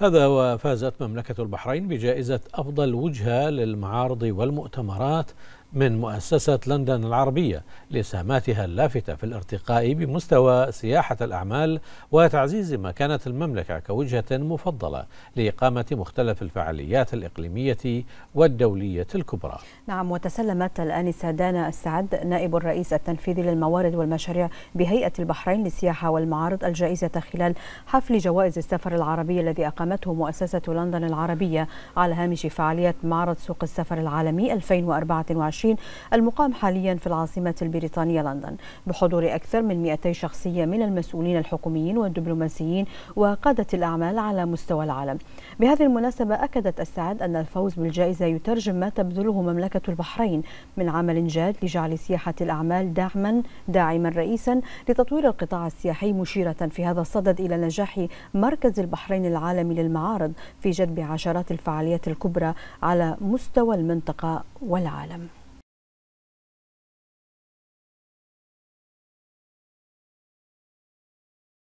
هذا وفازت مملكة البحرين بجائزة أفضل وجهة للمعارض والمؤتمرات من مؤسسة لندن العربية لإسهاماتها اللافتة في الارتقاء بمستوى سياحة الأعمال وتعزيز مكانة المملكة كوجهة مفضلة لإقامة مختلف الفعاليات الإقليمية والدولية الكبرى نعم وتسلمت الآنسة دانا السعد نائب الرئيس التنفيذي للموارد والمشاريع بهيئة البحرين للسياحة والمعارض الجائزة خلال حفل جوائز السفر العربي الذي أقامته مؤسسة لندن العربية على هامش فعالية معرض سوق السفر العالمي 2024 2020 المقام حاليا في العاصمة البريطانية لندن بحضور أكثر من 200 شخصية من المسؤولين الحكوميين والدبلوماسيين وقادة الأعمال على مستوى العالم بهذه المناسبة أكدت السعد أن الفوز بالجائزة يترجم ما تبذله مملكة البحرين من عمل جاد لجعل سياحة الأعمال داعما داعما رئيسا لتطوير القطاع السياحي مشيرة في هذا الصدد إلى نجاح مركز البحرين العالمي للمعارض في جذب عشرات الفعاليات الكبرى على مستوى المنطقة والعالم